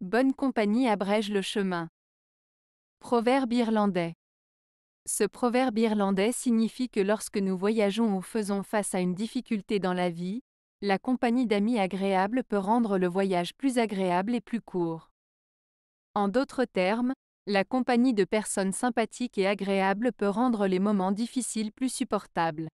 Bonne compagnie abrège le chemin. Proverbe irlandais. Ce proverbe irlandais signifie que lorsque nous voyageons ou faisons face à une difficulté dans la vie, la compagnie d'amis agréables peut rendre le voyage plus agréable et plus court. En d'autres termes, la compagnie de personnes sympathiques et agréables peut rendre les moments difficiles plus supportables.